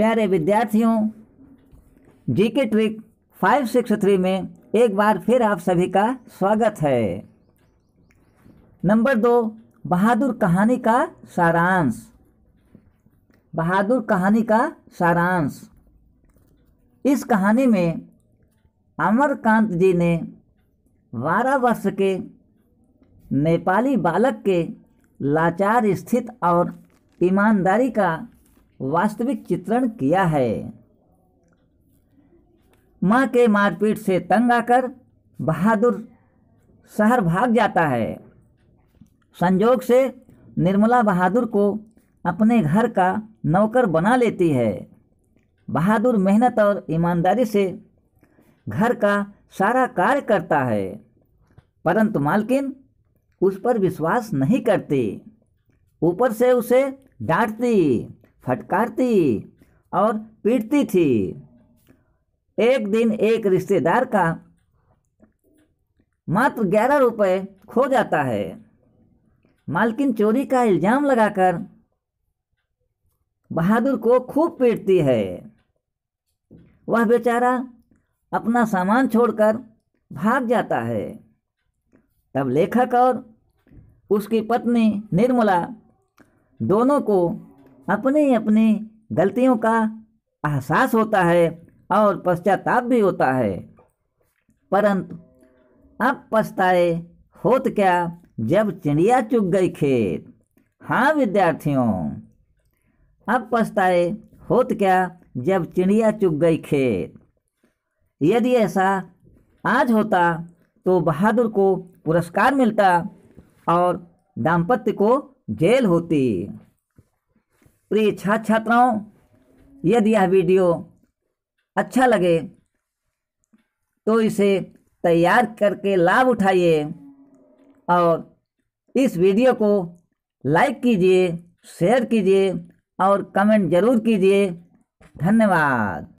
प्यारे विद्यार्थियों GK trick three में एक बार फिर आप सभी का स्वागत है नंबर दो बहादुर कहानी का सारांश बहादुर कहानी का सारांश इस कहानी में अमरकांत जी ने बारह वर्ष के नेपाली बालक के लाचार स्थित और ईमानदारी का वास्तविक चित्रण किया है माँ के मारपीट से तंग आकर बहादुर शहर भाग जाता है संजोग से निर्मला बहादुर को अपने घर का नौकर बना लेती है बहादुर मेहनत और ईमानदारी से घर का सारा कार्य करता है परंतु मालकिन उस पर विश्वास नहीं करती ऊपर से उसे डांटती फटकारती और पीटती थी एक दिन एक रिश्तेदार का मात्र ग्यारह रुपये खो जाता है मालकिन चोरी का इल्ज़ाम लगाकर बहादुर को खूब पीटती है वह बेचारा अपना सामान छोड़कर भाग जाता है तब लेखक और उसकी पत्नी निर्मला दोनों को अपने अपने गलतियों का एहसास होता है और पश्चाताप भी होता है परंतु अब पछताए होत क्या जब चिड़िया चुग गई खेत हाँ विद्यार्थियों अब पछताए होत क्या जब चिड़िया चुग गई खेत यदि ऐसा आज होता तो बहादुर को पुरस्कार मिलता और दाम्पत्य को जेल होती प्रिय छात्र छात्राओं यदि यह वीडियो अच्छा लगे तो इसे तैयार करके लाभ उठाइए और इस वीडियो को लाइक कीजिए शेयर कीजिए और कमेंट ज़रूर कीजिए धन्यवाद